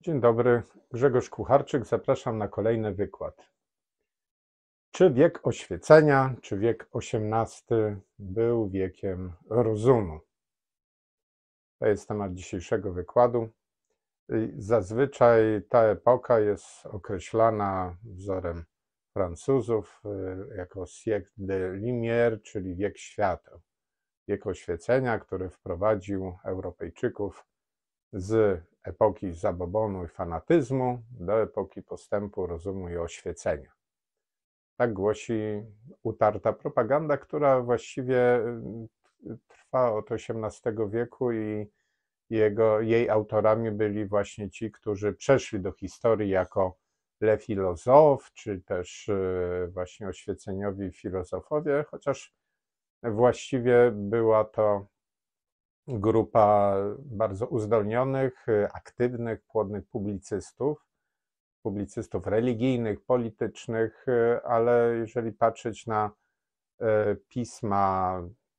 Dzień dobry, Grzegorz Kucharczyk, zapraszam na kolejny wykład. Czy wiek oświecenia, czy wiek XVIII był wiekiem rozumu? To jest temat dzisiejszego wykładu. Zazwyczaj ta epoka jest określana wzorem Francuzów y, jako siècle de lumière, czyli wiek świateł. Wiek oświecenia, który wprowadził Europejczyków z epoki zabobonu i fanatyzmu do epoki postępu rozumu i oświecenia. Tak głosi utarta propaganda, która właściwie y, y, trwa od XVIII wieku i jego, jej autorami byli właśnie ci, którzy przeszli do historii jako Le Filozof, czy też y, właśnie oświeceniowi filozofowie, chociaż właściwie była to grupa bardzo uzdolnionych, aktywnych, płodnych publicystów, publicystów religijnych, politycznych, y, ale jeżeli patrzeć na y, pisma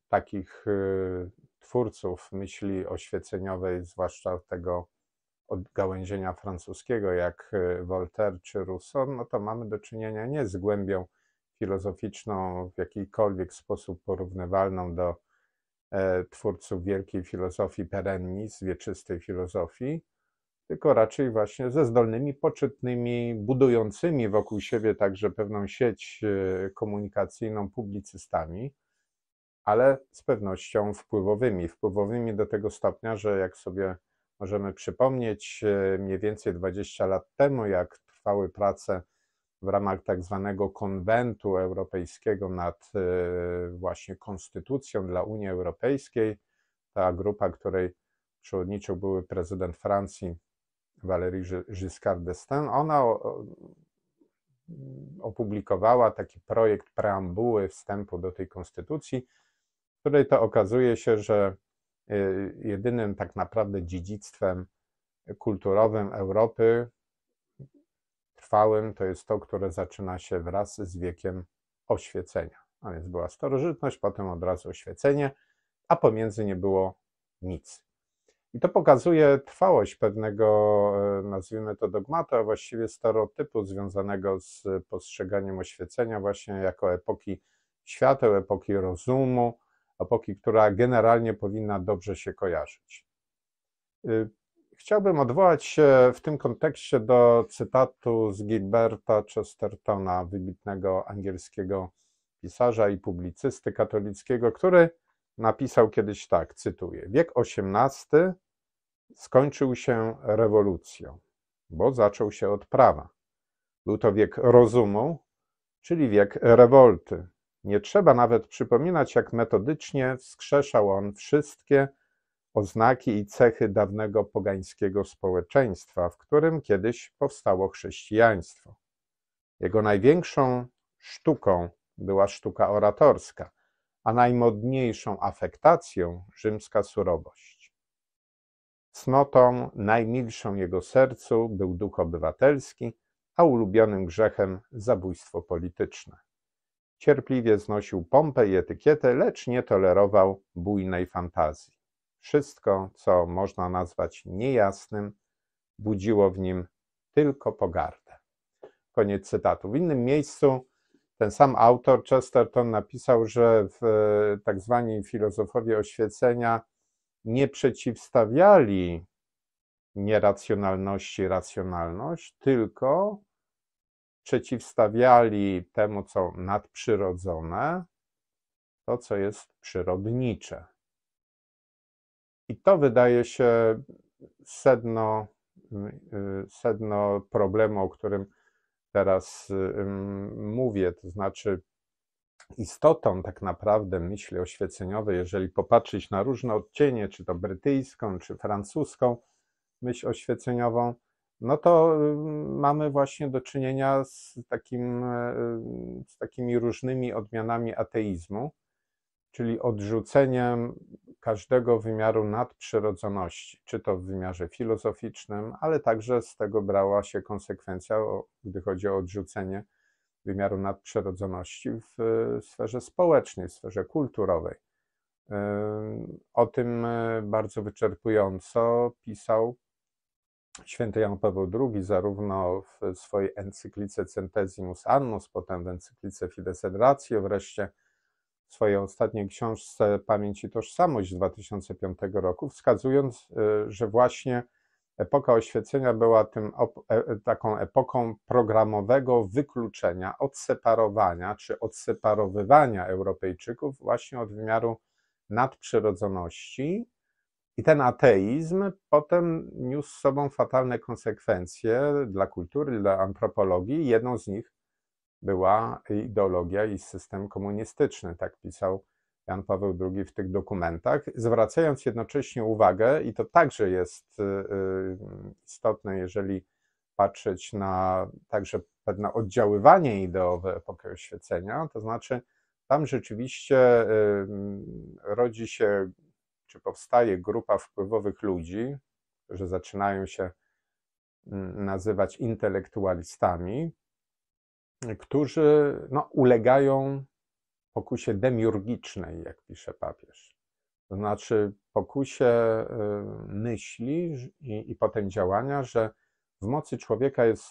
takich y, twórców myśli oświeceniowej, zwłaszcza tego odgałęzienia francuskiego, jak Voltaire czy Rousseau, no to mamy do czynienia nie z głębią filozoficzną w jakikolwiek sposób porównywalną do e, twórców wielkiej filozofii perennis, wieczystej filozofii, tylko raczej właśnie ze zdolnymi, poczytnymi, budującymi wokół siebie także pewną sieć e, komunikacyjną publicystami, ale z pewnością wpływowymi. Wpływowymi do tego stopnia, że jak sobie możemy przypomnieć, e, mniej więcej 20 lat temu, jak trwały prace w ramach tak zwanego konwentu europejskiego nad e, właśnie konstytucją dla Unii Europejskiej, ta grupa, której przewodniczył były prezydent Francji Valérie Giscard d'Estaing, ona opublikowała taki projekt preambuły wstępu do tej konstytucji, w której to okazuje się, że y, jedynym tak naprawdę dziedzictwem kulturowym Europy trwałym to jest to, które zaczyna się wraz z wiekiem oświecenia. A więc była starożytność, potem od razu oświecenie, a pomiędzy nie było nic. I to pokazuje trwałość pewnego, e, nazwijmy to dogmatu, a właściwie stereotypu związanego z postrzeganiem oświecenia właśnie jako epoki świateł, epoki rozumu, epoki, która generalnie powinna dobrze się kojarzyć. Y, chciałbym odwołać się w tym kontekście do cytatu z Gilberta Chestertona, wybitnego angielskiego pisarza i publicysty katolickiego, który napisał kiedyś tak, cytuję: Wiek XVIII skończył się rewolucją, bo zaczął się od prawa. Był to wiek rozumu, czyli wiek rewolty. Nie trzeba nawet przypominać, jak metodycznie wskrzeszał on wszystkie oznaki i cechy dawnego pogańskiego społeczeństwa, w którym kiedyś powstało chrześcijaństwo. Jego największą sztuką była sztuka oratorska, a najmodniejszą afektacją rzymska surowość. Cnotą najmilszą jego sercu był duch obywatelski, a ulubionym grzechem zabójstwo polityczne. Cierpliwie znosił pompę i etykietę, lecz nie tolerował bujnej fantazji. Wszystko, co można nazwać niejasnym, budziło w nim tylko pogardę. Koniec cytatu. W innym miejscu ten sam autor Chesterton napisał, że w e, tak zwani filozofowie oświecenia nie przeciwstawiali nieracjonalności racjonalność, tylko przeciwstawiali temu, co nadprzyrodzone, to, co jest przyrodnicze. I to wydaje się sedno, sedno problemu, o którym teraz mówię, to znaczy istotą tak naprawdę myśli oświeceniowej, jeżeli popatrzeć na różne odcienie, czy to brytyjską, czy francuską myśl oświeceniową, no to mm, mamy właśnie do czynienia z, takim, e, z takimi różnymi odmianami ateizmu, czyli odrzuceniem każdego wymiaru nadprzyrodzoności, czy to w wymiarze filozoficznym, ale także z tego brała się konsekwencja, gdy chodzi o odrzucenie wymiaru nadprzyrodzoności w e, sferze społecznej, w sferze kulturowej. E, o tym e, bardzo wyczerpująco pisał święty Jan Paweł II, zarówno w swojej encyklice Centesimus Annus, potem w encyklice Fides et Ratio, wreszcie w swojej ostatniej książce Pamięć i Tożsamość z 2005 roku, wskazując, że właśnie Epoka oświecenia była tym, e, e, taką epoką programowego wykluczenia, odseparowania czy odseparowywania Europejczyków właśnie od wymiaru nadprzyrodzoności. I ten ateizm potem niósł z sobą fatalne konsekwencje dla kultury, dla antropologii. Jedną z nich była ideologia i system komunistyczny, tak pisał Jan Paweł II w tych dokumentach, zwracając jednocześnie uwagę, i to także jest y, y, istotne, jeżeli patrzeć na także pewne oddziaływanie ideowe epoki oświecenia, to znaczy tam rzeczywiście y, rodzi się, czy powstaje grupa wpływowych ludzi, którzy zaczynają się nazywać intelektualistami, którzy no, ulegają pokusie demiurgicznej, jak pisze papież. To znaczy pokusie y, myśli i, i potem działania, że w mocy człowieka jest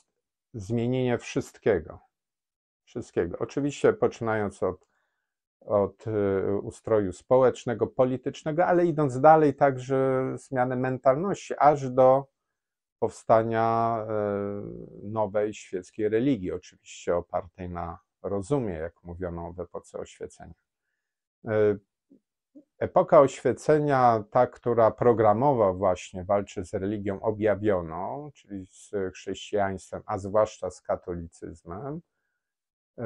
zmienienie wszystkiego. Wszystkiego. Oczywiście poczynając od, od y, ustroju społecznego, politycznego, ale idąc dalej także zmiany mentalności, aż do powstania y, nowej świeckiej religii, oczywiście opartej na rozumie, jak mówiono w epoce oświecenia. E, epoka oświecenia, ta, która programowa właśnie walczy z religią objawioną, czyli z chrześcijaństwem, a zwłaszcza z katolicyzmem, e,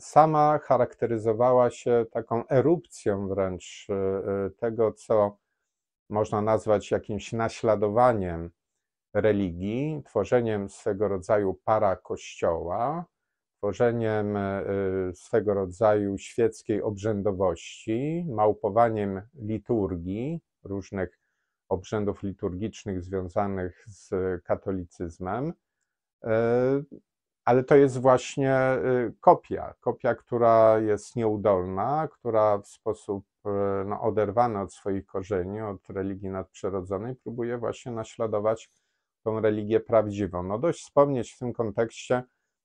sama charakteryzowała się taką erupcją wręcz e, tego, co można nazwać jakimś naśladowaniem religii, tworzeniem swego rodzaju para kościoła, tworzeniem e, swego rodzaju świeckiej obrzędowości, małpowaniem liturgii, różnych obrzędów liturgicznych związanych z katolicyzmem. E, ale to jest właśnie e, kopia, kopia, która jest nieudolna, która w sposób no, oderwany od swoich korzeni, od religii nadprzyrodzonej, próbuje właśnie naśladować tą religię prawdziwą. No dość wspomnieć w tym kontekście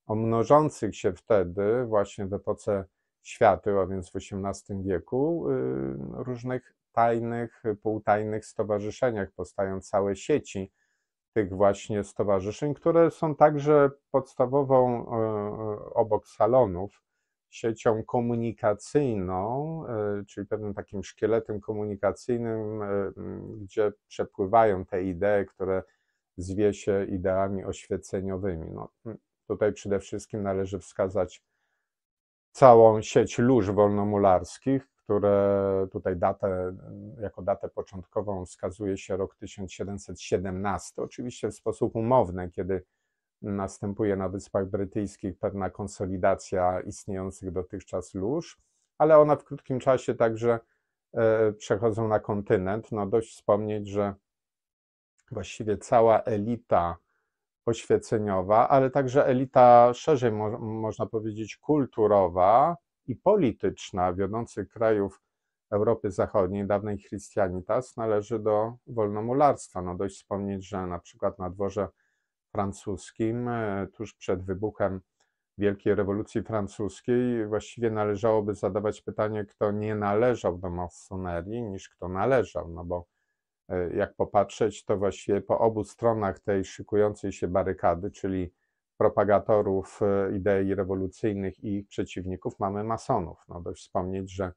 o mnożących się wtedy, właśnie w epoce świateł, a więc w XVIII wieku, y, różnych tajnych, półtajnych stowarzyszeniach. Powstają całe sieci tych właśnie stowarzyszeń, które są także podstawową y, y, obok salonów siecią komunikacyjną, czyli pewnym takim szkieletem komunikacyjnym, gdzie przepływają te idee, które zwie się ideami oświeceniowymi. No, Tutaj przede wszystkim należy wskazać całą sieć lóż wolnomularskich, które tutaj datę, jako datę początkową wskazuje się rok 1717, oczywiście w sposób umowny, kiedy następuje na Wyspach Brytyjskich pewna konsolidacja istniejących dotychczas lóż, ale one w krótkim czasie także e, przechodzą na kontynent. No dość wspomnieć, że właściwie cała elita oświeceniowa, ale także elita szerzej mo można powiedzieć kulturowa i polityczna wiodących krajów Europy Zachodniej, dawnej Christianitas, należy do wolnomularstwa. No dość wspomnieć, że na przykład na dworze francuskim e, tuż przed wybuchem Wielkiej Rewolucji Francuskiej właściwie należałoby zadawać pytanie, kto nie należał do masonerii, niż kto należał, no bo E, jak popatrzeć, to właściwie po obu stronach tej szykującej się barykady, czyli propagatorów e, idei rewolucyjnych i ich przeciwników, mamy masonów. No dość wspomnieć, że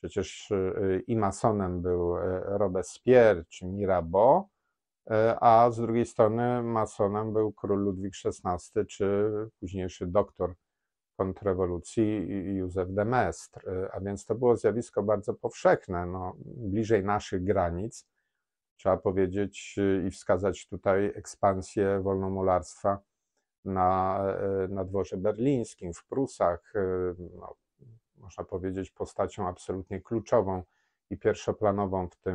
przecież e, i masonem był Robespierre czy Mirabeau, a z drugiej strony masonem był król Ludwik XVI czy późniejszy doktor kontrrewolucji Józef de Mestre, a więc to było zjawisko bardzo powszechne, no, bliżej naszych granic, trzeba powiedzieć y, i wskazać tutaj ekspansję wolnomolarstwa na, y, na dworze berlińskim, w Prusach, y, no, można powiedzieć postacią absolutnie kluczową i pierwszoplanową w tym,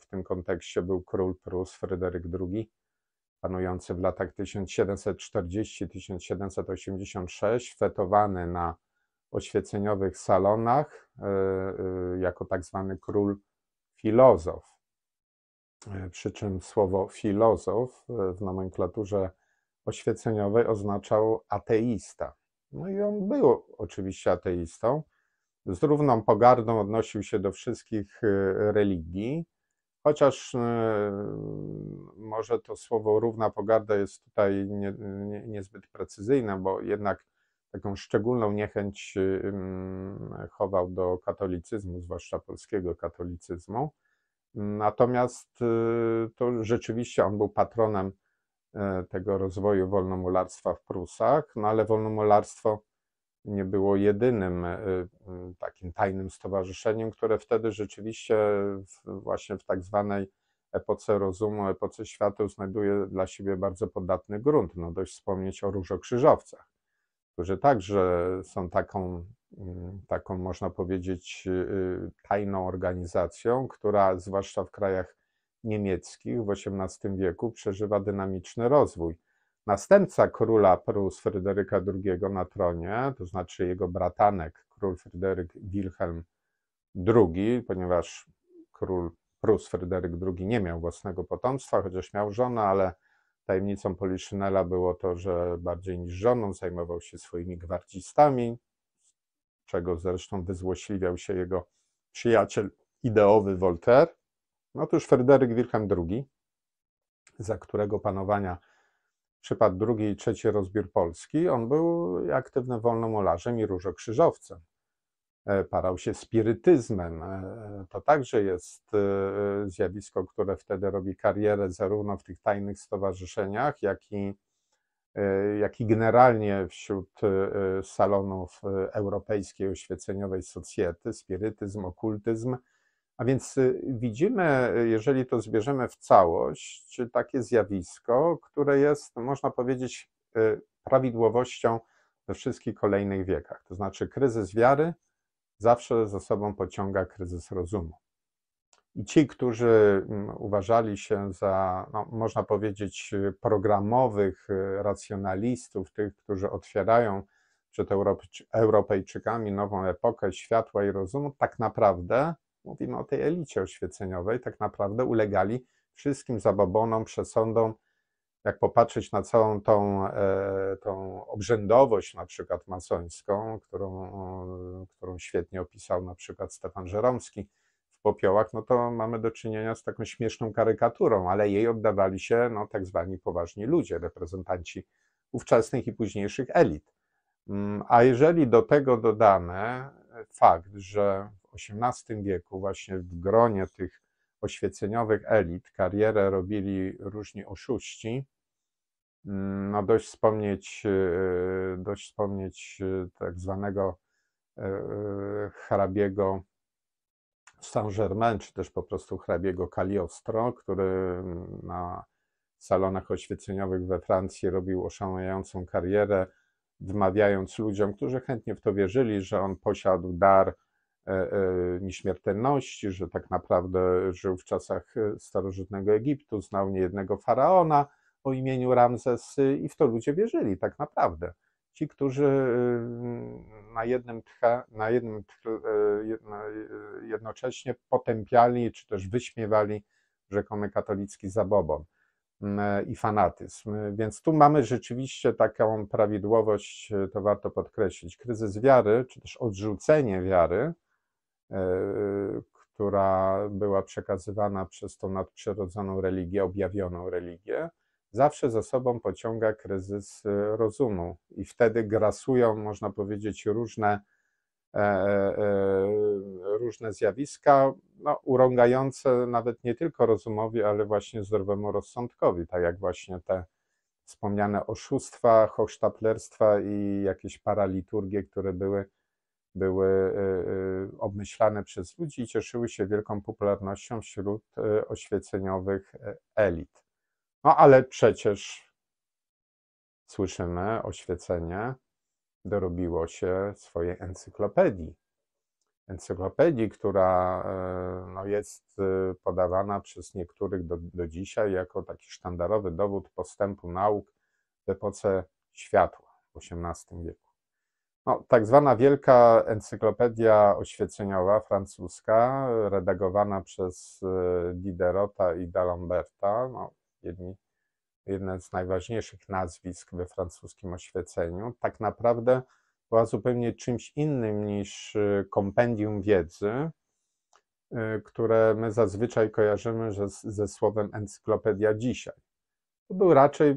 w tym kontekście był król Prus Fryderyk II, panujący w latach 1740-1786, fetowany na oświeceniowych salonach jako tak zwany król filozof E, przy czym słowo filozof e, w nomenklaturze oświeceniowej oznaczał ateista. No i on był oczywiście ateistą. Z równą pogardą odnosił się do wszystkich e, religii, chociaż może to słowo równa pogarda jest tutaj nie, nie, niezbyt precyzyjne, bo jednak taką szczególną niechęć chował do katolicyzmu, zwłaszcza polskiego katolicyzmu. Natomiast y, to rzeczywiście on był patronem y, tego rozwoju wolnomularstwa w Prusach, no ale wolnomularstwo nie było jedynym y, takim tajnym stowarzyszeniem, które wtedy rzeczywiście właśnie w tak zwanej epoce rozumu, epoce świateł znajduje dla siebie bardzo podatny grunt. No dość wspomnieć o różokrzyżowcach, którzy także są taką Y, taką można powiedzieć y, y, tajną organizacją, która zwłaszcza w krajach niemieckich w XVIII wieku przeżywa dynamiczny rozwój. Następca króla Prus Fryderyka II na tronie, to znaczy jego bratanek, król Fryderyk Wilhelm II, ponieważ król Prus Fryderyk II nie miał własnego potomstwa, chociaż miał żonę, ale tajemnicą Poliszynela było to, że bardziej niż żoną zajmował się swoimi gwardzistami, czego zresztą wyzłośliwiał się jego przyjaciel ideowy Voltaire. Otóż no Fryderyk Wilhelm II, za którego panowania przypadł drugi i trzeci rozbiór Polski, on był aktywnym wolnomolarzem i różokrzyżowcem. E, parał się spirytyzmem. E, to także jest e, zjawisko, które wtedy robi karierę zarówno w tych tajnych stowarzyszeniach, jak i E, jak i generalnie wśród e, salonów e, europejskiej oświeceniowej socjety, spirytyzm, okultyzm. A więc widzimy, jeżeli to zbierzemy w całość, takie zjawisko, które jest, no, można powiedzieć, prawidłowością we wszystkich kolejnych wiekach. To znaczy, kryzys wiary zawsze za sobą pociąga kryzys rozumu. I ci, którzy mm, uważali się za, no, można powiedzieć, programowych y, racjonalistów, tych, którzy otwierają przed Europejczykami nową epokę światła i rozumu, tak naprawdę, mówimy o tej elicie oświeceniowej, tak naprawdę ulegali wszystkim zabobonom, przesądom. Jak popatrzeć na całą tą, e, tą obrzędowość, na przykład masońską, którą, którą świetnie opisał na przykład Stefan Żeromski, popiołach, no to mamy do czynienia z taką śmieszną karykaturą, ale jej oddawali się no, tak zwani poważni ludzie, reprezentanci ówczesnych i późniejszych elit. Mm, a jeżeli do tego dodamy fakt, że w XVIII wieku właśnie w gronie tych oświeceniowych elit karierę robili różni oszuści, mm, no dość wspomnieć, e, dość wspomnieć e, tak zwanego e, hrabiego Saint-Germain, czy też po prostu hrabiego Cagliostro, który na salonach oświeceniowych we Francji robił oszałamiającą karierę, wmawiając ludziom, którzy chętnie w to wierzyli, że on posiadł dar e, e, nieśmiertelności, że tak naprawdę żył w czasach e, starożytnego Egiptu, znał niejednego faraona o imieniu Ramzes y, i w to ludzie wierzyli tak naprawdę ci, którzy y, na jednym, tche, na jednym y, y, jednocześnie potępiali czy też wyśmiewali rzekomy katolicki zabobon mm, i fanatyzm. Więc tu mamy rzeczywiście taką prawidłowość, to warto podkreślić. Kryzys wiary, czy też odrzucenie wiary, która była przekazywana przez tą nadprzyrodzoną religię, objawioną religię, zawsze za sobą pociąga kryzys e, rozumu i wtedy grasują, można powiedzieć, różne, e, e, e, różne zjawiska no, urągające nawet nie tylko rozumowi, ale właśnie zdrowemu rozsądkowi, tak jak właśnie te wspomniane oszustwa, hochsztaplerstwa i jakieś paraliturgie, które były, były e, obmyślane przez ludzi i cieszyły się wielką popularnością wśród oświeceniowych elit. No ale przecież słyszymy, oświecenie dorobiło się swojej encyklopedii. Encyklopedii, która e, no, jest e, podawana przez niektórych do, do dzisiaj jako taki sztandarowy dowód postępu nauk w epoce światła w XVIII wieku. No, tak zwana Wielka Encyklopedia Oświeceniowa francuska, redagowana przez e, Diderota i D'Alemberta, no, jedni, jedne z najważniejszych nazwisk we francuskim oświeceniu, tak naprawdę była zupełnie czymś innym niż y, kompendium wiedzy, y, które my zazwyczaj kojarzymy ze słowem encyklopedia dzisiaj. To był raczej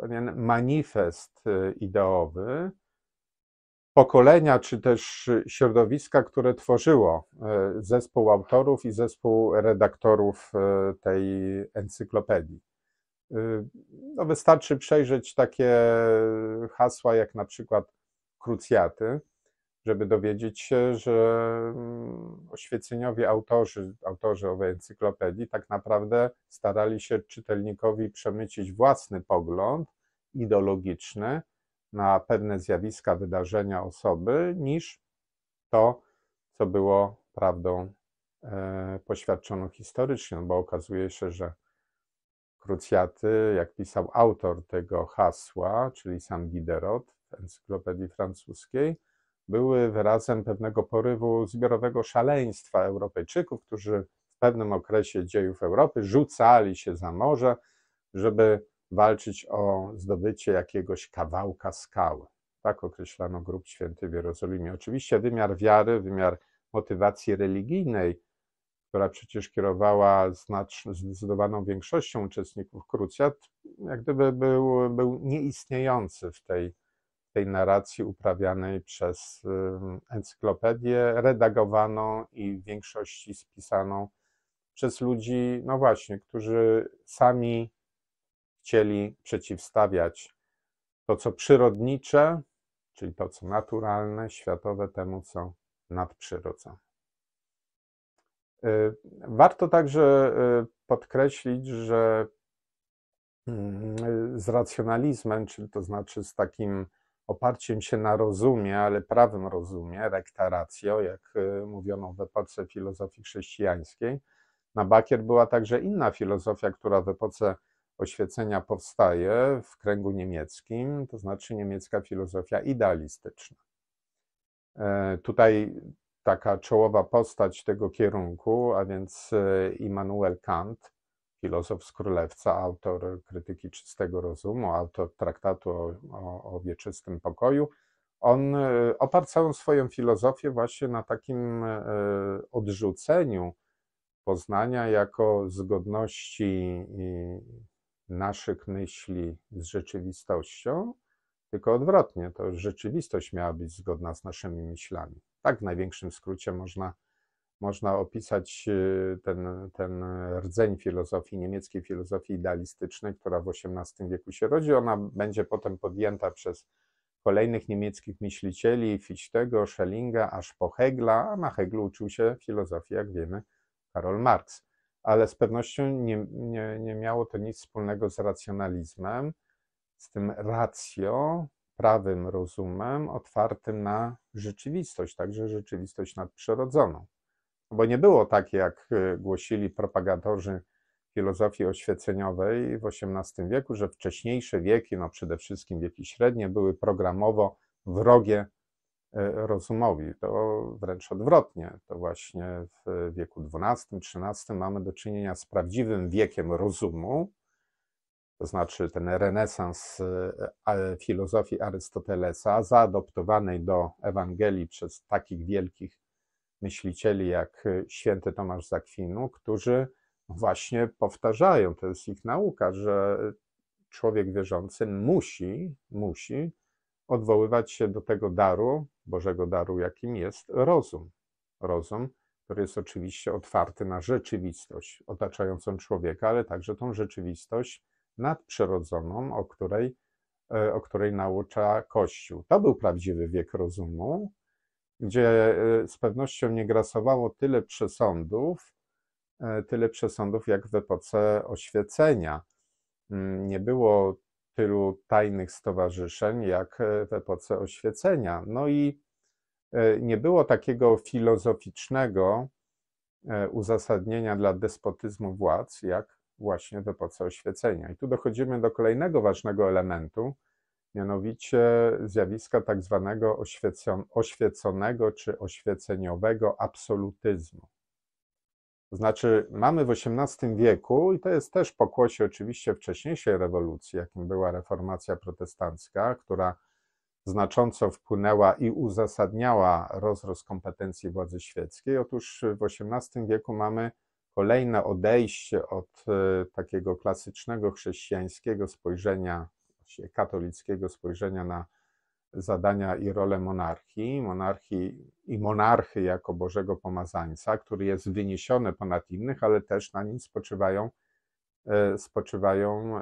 pewien manifest y, ideowy pokolenia, czy też środowiska, które tworzyło zespół autorów i zespół redaktorów tej encyklopedii. Y, no wystarczy przejrzeć takie hasła jak na przykład krucjaty, żeby dowiedzieć się, że mm, oświeceniowi autorzy, autorzy owej encyklopedii tak naprawdę starali się czytelnikowi przemycić własny pogląd ideologiczny na pewne zjawiska, wydarzenia, osoby, niż to, co było prawdą e, poświadczoną historycznie, no bo okazuje się, że krucjaty, jak pisał autor tego hasła, czyli sam Diderot w Encyklopedii Francuskiej, były wyrazem pewnego porywu zbiorowego szaleństwa Europejczyków, którzy w pewnym okresie dziejów Europy rzucali się za morze, żeby walczyć o zdobycie jakiegoś kawałka skały. Tak określano grób święty w Jerozolimie. Oczywiście wymiar wiary, wymiar motywacji religijnej która przecież kierowała znacz, zdecydowaną większością uczestników krucjat, jak gdyby był, był nieistniejący w tej, tej narracji uprawianej przez encyklopedię, redagowaną i w większości spisaną przez ludzi, no właśnie, którzy sami chcieli przeciwstawiać to, co przyrodnicze, czyli to, co naturalne, światowe, temu, co nadprzyrodzone. E, warto także e, podkreślić, że mm, z racjonalizmem, czyli to znaczy z takim oparciem się na rozumie, ale prawym rozumie, recta ratio, jak e, mówiono w epoce filozofii chrześcijańskiej, na Bakier była także inna filozofia, która w epoce oświecenia powstaje w kręgu niemieckim, to znaczy niemiecka filozofia idealistyczna. Tutaj taka czołowa postać tego kierunku, a więc e, Immanuel Kant, filozof z Królewca, autor krytyki czystego rozumu, autor traktatu o, o, o wieczystym pokoju, on e, oparł całą swoją filozofię właśnie na takim e, odrzuceniu poznania jako zgodności naszych myśli z rzeczywistością, tylko odwrotnie, to rzeczywistość miała być zgodna z naszymi myślami. Tak w największym skrócie można, można opisać y, ten, ten rdzeń filozofii, niemieckiej filozofii idealistycznej, która w XVIII wieku się rodzi. Ona będzie potem podjęta przez kolejnych niemieckich myślicieli, Fichtego, Schellinga, aż po Hegla, a na Heglu uczył się filozofii, jak wiemy, Karol Marx. Ale z pewnością nie, nie, nie miało to nic wspólnego z racjonalizmem, z tym racją, prawym rozumem otwartym na rzeczywistość, także rzeczywistość nadprzyrodzoną. Bo nie było tak, jak y, głosili propagatorzy filozofii oświeceniowej w XVIII wieku, że wcześniejsze wieki, no przede wszystkim wieki średnie, były programowo wrogie y, rozumowi. To wręcz odwrotnie. To właśnie w wieku XII-XIII mamy do czynienia z prawdziwym wiekiem rozumu, to znaczy ten renesans y, filozofii Arystotelesa, zaadoptowanej do Ewangelii przez takich wielkich myślicieli jak y, święty Tomasz Zakwinu, którzy właśnie powtarzają, to jest ich nauka, że człowiek wierzący musi, musi odwoływać się do tego daru, Bożego daru, jakim jest rozum. Rozum, który jest oczywiście otwarty na rzeczywistość otaczającą człowieka, ale także tą rzeczywistość nadprzyrodzoną, o której, e, o której naucza Kościół. To był prawdziwy wiek rozumu, gdzie e, z pewnością nie grasowało tyle przesądów, e, tyle przesądów jak w epoce oświecenia. Mm, nie było tylu tajnych stowarzyszeń jak w epoce oświecenia. No i nie było takiego filozoficznego uzasadnienia dla despotyzmu władz jak właśnie do pracy oświecenia. I tu dochodzimy do kolejnego ważnego elementu, mianowicie zjawiska tak zwanego oświeconego czy oświeceniowego absolutyzmu. To znaczy, mamy w XVIII wieku, i to jest też pokłosie oczywiście wcześniejszej rewolucji, jakim była reformacja protestancka, która znacząco wpłynęła i uzasadniała rozrost kompetencji władzy świeckiej. Otóż w XVIII wieku mamy kolejne odejście od e, takiego klasycznego chrześcijańskiego spojrzenia, katolickiego spojrzenia na zadania i rolę monarchii, monarchii i monarchy jako Bożego Pomazańca, który jest wyniesiony ponad innych, ale też na nim spoczywają, e, spoczywają e,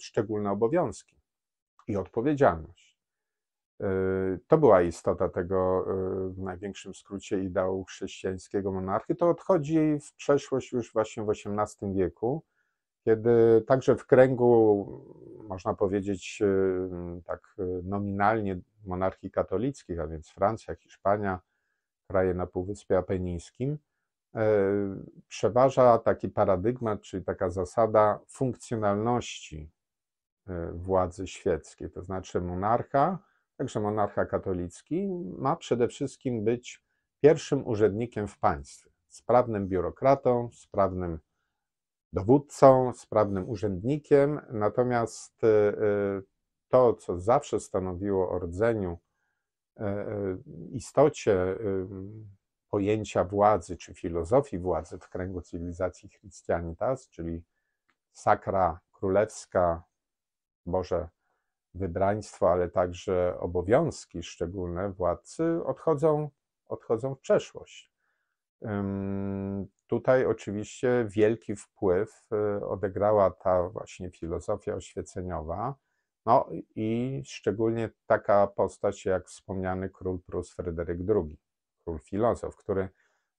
szczególne obowiązki i odpowiedzialność. Y, to była istota tego y, w największym skrócie ideału chrześcijańskiego monarchy. To odchodzi w przeszłość już właśnie w XVIII wieku, kiedy także w kręgu, można powiedzieć y, tak nominalnie, monarchii katolickich, a więc Francja, Hiszpania, kraje na Półwyspie Apenińskim, przeważa taki paradygmat, czyli taka zasada funkcjonalności władzy świeckiej, to znaczy monarcha także monarcha katolicki, ma przede wszystkim być pierwszym urzędnikiem w państwie, sprawnym biurokratą, sprawnym dowódcą, sprawnym urzędnikiem, natomiast e, e, to, co zawsze stanowiło o rdzeniu, e, istocie pojęcia władzy czy filozofii władzy w kręgu cywilizacji Christianitas, czyli sakra królewska, Boże wybraństwo, ale także obowiązki szczególne władcy odchodzą, odchodzą w przeszłość. Tutaj oczywiście wielki wpływ y, odegrała ta właśnie filozofia oświeceniowa, no i szczególnie taka postać jak wspomniany król Prus Fryderyk II, król filozof, który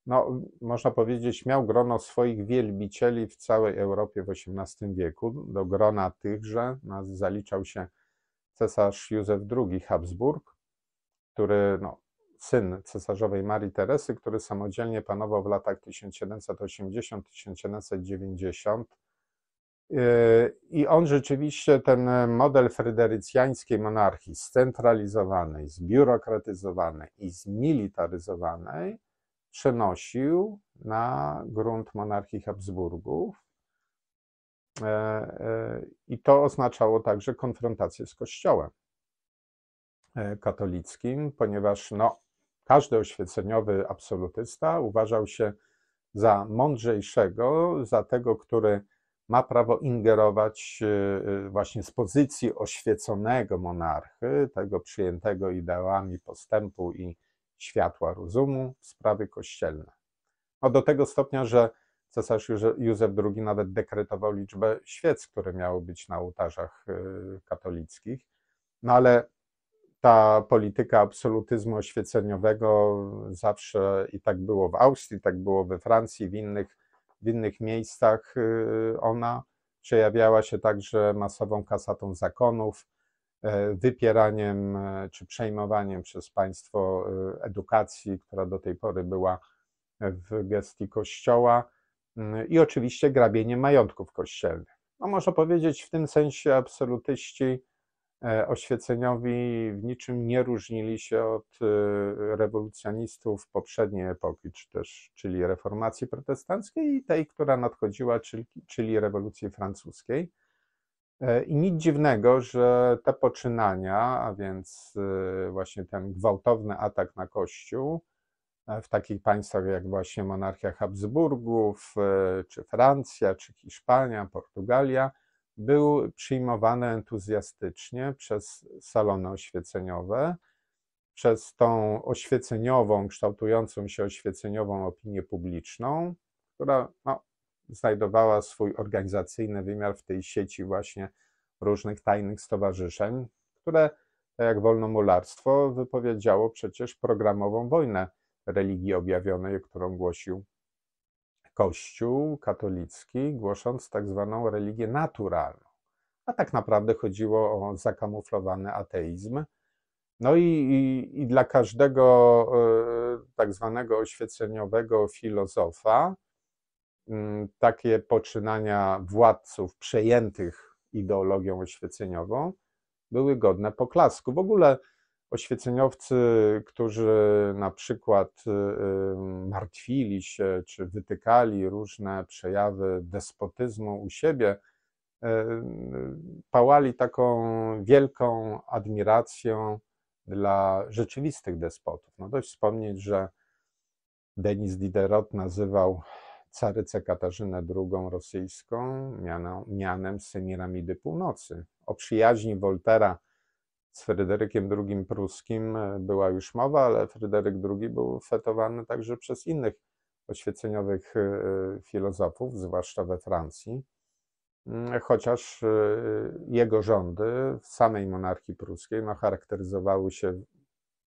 no, można powiedzieć, miał grono swoich wielbicieli w całej Europie w XVIII wieku. Do grona tychże nas no, zaliczał się cesarz Józef II Habsburg, który, no, syn cesarzowej Marii Teresy, który samodzielnie panował w latach 1780-1790. Yy, I on rzeczywiście, ten model fryderycjańskiej monarchii, scentralizowanej, zbiurokratyzowanej i zmilitaryzowanej, przenosił na grunt monarchii Habsburgów E, e, I to oznaczało także konfrontację z Kościołem e, katolickim, ponieważ no, każdy oświeceniowy absolutysta uważał się za mądrzejszego, za tego, który ma prawo ingerować właśnie z pozycji oświeconego monarchy, tego przyjętego ideałami postępu i światła rozumu w sprawy kościelne. No, do tego stopnia, że Cesarz Józef II nawet dekretował liczbę świec, które miały być na ołtarzach y, katolickich. No ale ta polityka absolutyzmu oświeceniowego zawsze i tak było w Austrii, tak było we Francji, w innych, w innych miejscach. Y, ona przejawiała się także masową kasatą zakonów, y, wypieraniem czy przejmowaniem przez państwo edukacji, która do tej pory była w gestii Kościoła. Mm, i oczywiście grabienie majątków kościelnych. No, można powiedzieć, w tym sensie absolutyści e, oświeceniowi w niczym nie różnili się od e, rewolucjonistów poprzedniej epoki, czy też, czyli reformacji protestanckiej i tej, która nadchodziła, czyli, czyli rewolucji francuskiej. E, I nic dziwnego, że te poczynania, a więc właśnie ten gwałtowny atak na Kościół, E, w takich państwach jak właśnie monarchia Habsburgów, e, czy Francja, czy Hiszpania, Portugalia, był przyjmowany entuzjastycznie przez salony oświeceniowe, przez tą oświeceniową, kształtującą się oświeceniową opinię publiczną, która no, znajdowała swój organizacyjny wymiar w tej sieci właśnie różnych tajnych stowarzyszeń, które, tak jak wolnomularstwo, wypowiedziało przecież programową wojnę religii objawionej, którą głosił Kościół katolicki, głosząc tak zwaną religię naturalną. A tak naprawdę chodziło o zakamuflowany ateizm. No i, i, i dla każdego e, tak zwanego oświeceniowego filozofa, mm, takie poczynania władców przejętych ideologią oświeceniową były godne poklasku. W ogóle oświeceniowcy, którzy na przykład y, martwili się czy wytykali różne przejawy despotyzmu u siebie, y, y, pałali taką wielką admiracją dla rzeczywistych despotów. No dość wspomnieć, że Denis Diderot nazywał carycę Katarzynę II rosyjską mianem, mianem Semiramidy Północy. O przyjaźni Woltera z Fryderykiem II Pruskim e, była już mowa, ale Fryderyk II był fetowany także przez innych oświeceniowych e, filozofów, zwłaszcza we Francji, mm, chociaż e, jego rządy w samej monarchii pruskiej no, charakteryzowały się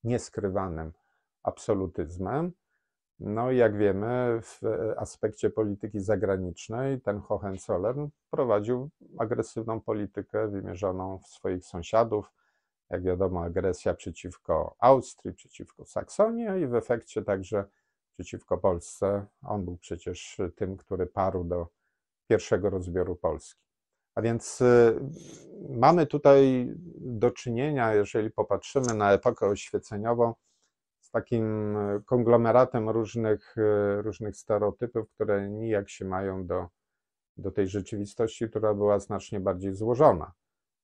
nieskrywanym absolutyzmem. No i jak wiemy, w aspekcie polityki zagranicznej ten Hohenzollern prowadził agresywną politykę wymierzoną w swoich sąsiadów, jak e, wiadomo, agresja przeciwko Austrii, przeciwko Saksonii i w efekcie także przeciwko Polsce. On był przecież tym, który parł do pierwszego rozbioru Polski. A więc y, mamy tutaj do czynienia, jeżeli popatrzymy na epokę oświeceniową, z takim y, konglomeratem różnych, y, różnych stereotypów, które nijak się mają do, do tej rzeczywistości, która była znacznie bardziej złożona.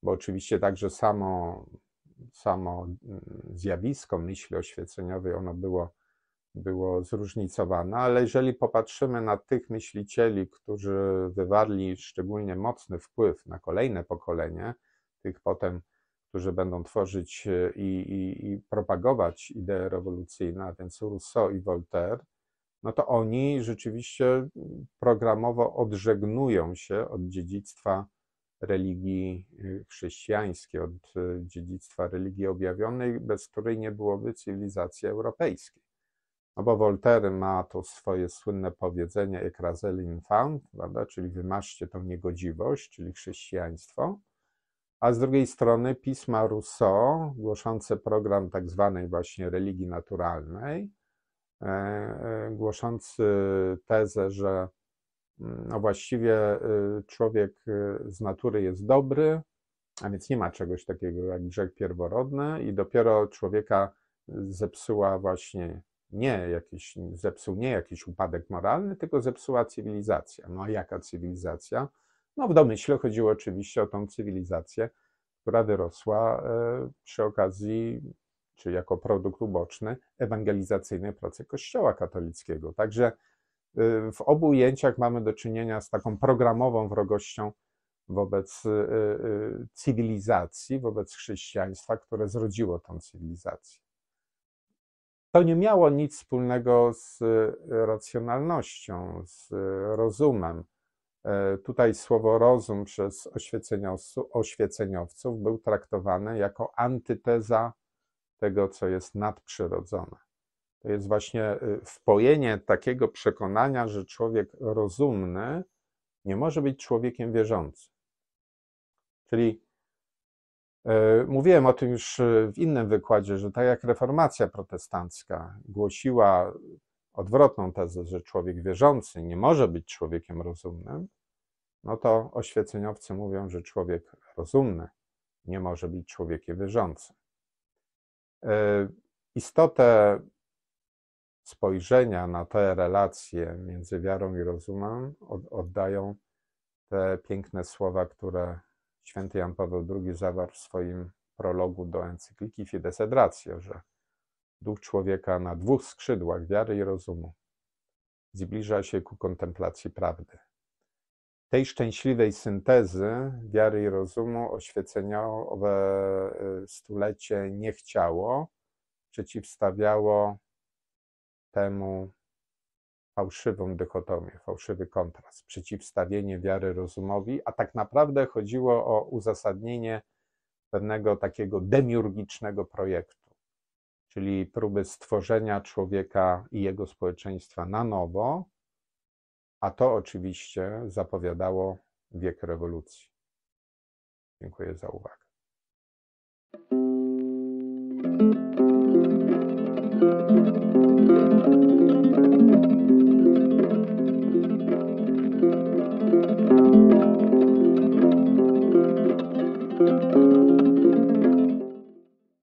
Bo oczywiście także samo samo mm, zjawisko myśli oświeceniowej, ono było, było zróżnicowane, ale jeżeli popatrzymy na tych myślicieli, którzy wywarli szczególnie mocny wpływ na kolejne pokolenie, tych potem, którzy będą tworzyć e, i, i, i propagować idee rewolucyjne, a więc Rousseau i Voltaire, no to oni rzeczywiście programowo odżegnują się od dziedzictwa religii y, chrześcijańskiej, od y, dziedzictwa religii objawionej, bez której nie byłoby cywilizacji europejskiej. No bo Voltaire ma to swoje słynne powiedzenie écrasez l'infant, prawda, czyli wymaszcie tą niegodziwość, czyli chrześcijaństwo, a z drugiej strony pisma Rousseau, głoszące program tak zwanej właśnie religii naturalnej, e, e, głoszący tezę, że no właściwie y, człowiek y, z natury jest dobry, a więc nie ma czegoś takiego jak grzech pierworodny, i dopiero człowieka zepsuła właśnie nie jakiś, zepsuł nie jakiś upadek moralny, tylko zepsuła cywilizacja. No a jaka cywilizacja? No w domyśle chodziło oczywiście o tą cywilizację, która wyrosła e, przy okazji, czy jako produkt uboczny, ewangelizacyjnej pracy Kościoła katolickiego. Także Y, w obu ujęciach mamy do czynienia z taką programową wrogością wobec y, y, cywilizacji, wobec chrześcijaństwa, które zrodziło tą cywilizację. To nie miało nic wspólnego z racjonalnością, z rozumem. Tutaj słowo rozum przez oświeceniowców był traktowane jako antyteza tego, co jest nadprzyrodzone to jest właśnie y, wpojenie takiego przekonania, że człowiek rozumny nie może być człowiekiem wierzącym. Czyli e, mówiłem o tym już y, w innym wykładzie, że tak jak reformacja protestancka głosiła odwrotną tezę, że człowiek wierzący nie może być człowiekiem rozumnym, no to oświeceniowcy mówią, że człowiek rozumny nie może być człowiekiem wierzącym. E, istotę spojrzenia na te relacje między wiarą i rozumem oddają te piękne słowa, które święty Jan Paweł II zawarł w swoim prologu do encykliki Fides et Ratio, że duch człowieka na dwóch skrzydłach wiary i rozumu zbliża się ku kontemplacji prawdy. Tej szczęśliwej syntezy wiary i rozumu oświecenia owe y, stulecie nie chciało, przeciwstawiało temu fałszywą dychotomię, fałszywy kontrast, przeciwstawienie wiary rozumowi, a tak naprawdę chodziło o uzasadnienie pewnego takiego demiurgicznego projektu, czyli próby stworzenia człowieka i jego społeczeństwa na nowo, a to oczywiście zapowiadało wiek rewolucji. Dziękuję za uwagę. Thank you.